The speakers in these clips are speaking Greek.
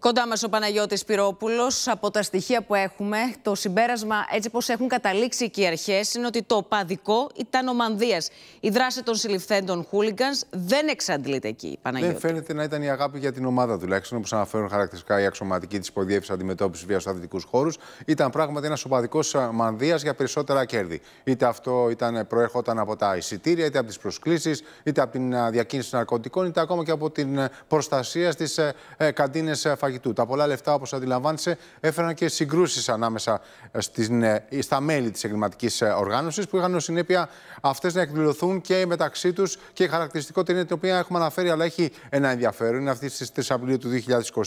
Κοντά μας ο Παναγιώτης Πυρόπουλος. Από τα στοιχεία που έχουμε, το συμπέρασμα έτσι πώ έχουν καταλήξει και οι αρχές είναι ότι το παδικό ήταν ο μανδία. Η δράση των συλληφθέντων χούλιγκαν δεν εξαντλείται εκεί, Παναγιώτη. Δεν φαίνεται να ήταν η αγάπη για την ομάδα τουλάχιστον, όπως αναφέρουν χαρακτηριστικά οι αξιωματικοί της Υποδιεύθυνσης Αντιμετώπισης Βίας στους αθλητικούς Χώρους. Ήταν πράγματι ένας οπαδικός μανδύας για περισσότερα κέρδη. Είτε αυτό ήταν, προέρχονταν από τα εισιτήρια, είτε από τις προσκλήσεις, είτε από την διακίνηση ναρκωτικών, είτε ακόμα και από την προστασία στις ε, ε, ε φαγητών φαγητού. Τα πολλά λεφτά, όπως αντιλαμβάνεσαι, έφεραν και συγκρούσεις ανάμεσα ε, ε, στα μέλη της εγκληματικής ε, οργάνωσης, που είχαν ως συνέπεια αυτές να εκδηλωθούν και μεταξύ τους. Και η χαρακτηριστικότητα είναι την οποία έχουμε αναφέρει, αλλά έχει ένα ενδιαφέρον. Είναι αυτή της 3 Απριλίου του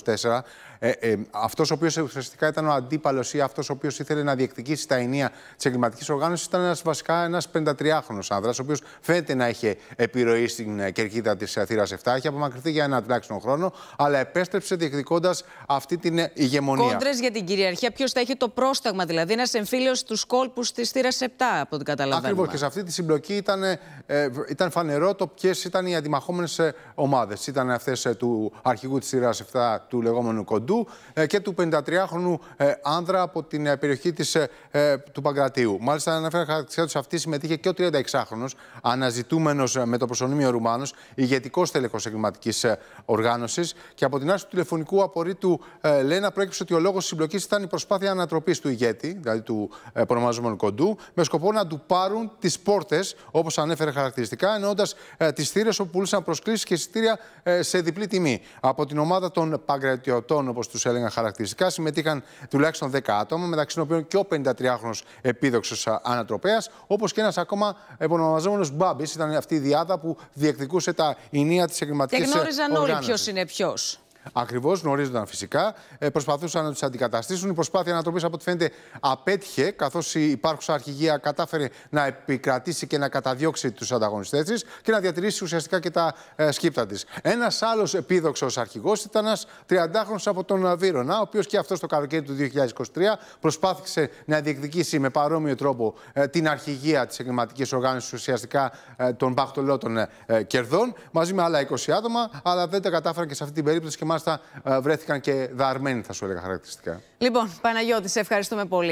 2024. Ε, αυτός ο οποίος ουσιαστικά ήταν ο αντίπαλος ή αυτός ο οποίος ήθελε να διεκδικήσει τα ενία της εγκληματικής οργάνωσης ήταν ένας βασικά ένας 53χρονο άνδρας, ο οποίος φαίνεται να είχε επιρροή στην κερκίδα της Θήρα 7. Έχει απομακρυνθεί για ένα τουλάχιστον χρόνο, αλλά επέστρεψε διεκδικώντας αυτή την ηγεμονία. Κόντρες για την κυριαρχία. Ποιος θα έχει το πρόσταγμα, δηλαδή ένας εμφύλιος στου κόλπου τη θύρα 7, από ό,τι καταλαβαίνω. Ακριβώς και σε αυτή τη συμπλοκή ήταν, ε, ε, ήταν φανερό το ποιες ήταν οι αντιμαχόμενες ε, ομάδες. Ήταν αυτές του αρχηγού της θύρα 7, του λεγόμενου Κοντού, και του 53χρονου ε, άνδρα από την περιοχή της, του Παγκρατίου. Μάλιστα, ανέφερα χαρακτηριστικά τους αυτή συμμετείχε και ο 36χρονο, αναζητούμενο με το προσωνύμιο Ρουμάνος, ηγετικός τέλεχος εγκληματικής οργάνωσης και από την άσκηση του τηλεφωνικού απορρίτου του ε, Λένα προέκυψε ότι ο λόγος της συμπλοκής ήταν η προσπάθεια ανατροπής του ηγέτη, δηλαδή του ε, προνομαζόμενου κοντού, με σκοπό να του πάρουν τις πόρτες, όπως ανέφερε χαρακτηριστικά, εννοώντας ε, τις θύρες όπου πουλούσαν προσκλήσεις και εισιτήρια σε διπλή τιμή. Από την ομάδα των παγκρατιωτών, όπως τους έλεγαν χαρακτηριστικά, συμμετείχαν τουλάχιστον 10 άτομα, μεταξύ των οποίων και ο 53χρονο επίδοξος ανατροπέας, όπως και ένας ακόμα επωνομαζόμενος Μπάμπης. Ήταν αυτή η διάδα που διεκδικούσε τα ενία της εγκληματικής Και γνώριζαν όλοι ποιος είναι ποιος. Ακριβώς, γνωρίζονταν φυσικά. Ε, προσπαθούσαν να του αντικαταστήσουν. Η προσπάθεια ανατροπή, από ό,τι φαίνεται, απέτυχε, καθώς η υπάρχουσα αρχηγία κατάφερε να επικρατήσει και να καταδιώξει τους ανταγωνιστές της και να διατηρήσει ουσιαστικά και τα ε, σκύπτα της. Ένας άλλος επίδοξος αρχηγός ήταν ένας 30χρονο από τον Βύρονα, ο οποίος και αυτός το καλοκαίρι του 2023 προσπάθησε να διεκδικήσει με παρόμοιο τρόπο ε, την αρχηγία της εγκληματικής οργάνωσης ουσιαστικά των ε, κερδών μαζί με άλλα 20 άτομα, αλλά δεν τα κατάφεραν και σε αυτή την περίπτωση και μάλιστα ε, βρέθηκαν και δαρμένοι, θα σου έλεγα χαρακτηριστικά. Λοιπόν, Παναγιώτη, σε ευχαριστούμε πολύ.